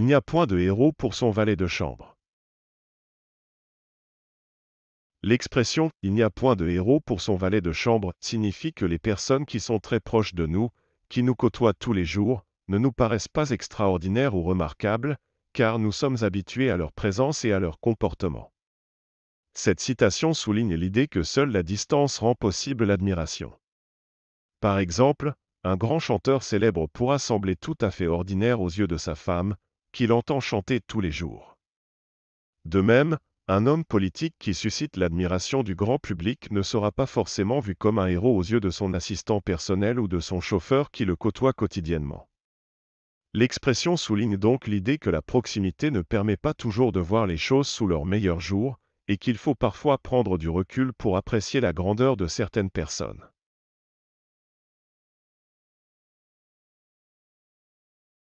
Il n'y a point de héros pour son valet de chambre. L'expression Il n'y a point de héros pour son valet de chambre signifie que les personnes qui sont très proches de nous, qui nous côtoient tous les jours, ne nous paraissent pas extraordinaires ou remarquables, car nous sommes habitués à leur présence et à leur comportement. Cette citation souligne l'idée que seule la distance rend possible l'admiration. Par exemple, un grand chanteur célèbre pourra sembler tout à fait ordinaire aux yeux de sa femme, qu'il entend chanter tous les jours. De même, un homme politique qui suscite l'admiration du grand public ne sera pas forcément vu comme un héros aux yeux de son assistant personnel ou de son chauffeur qui le côtoie quotidiennement. L'expression souligne donc l'idée que la proximité ne permet pas toujours de voir les choses sous leur meilleur jour, et qu'il faut parfois prendre du recul pour apprécier la grandeur de certaines personnes.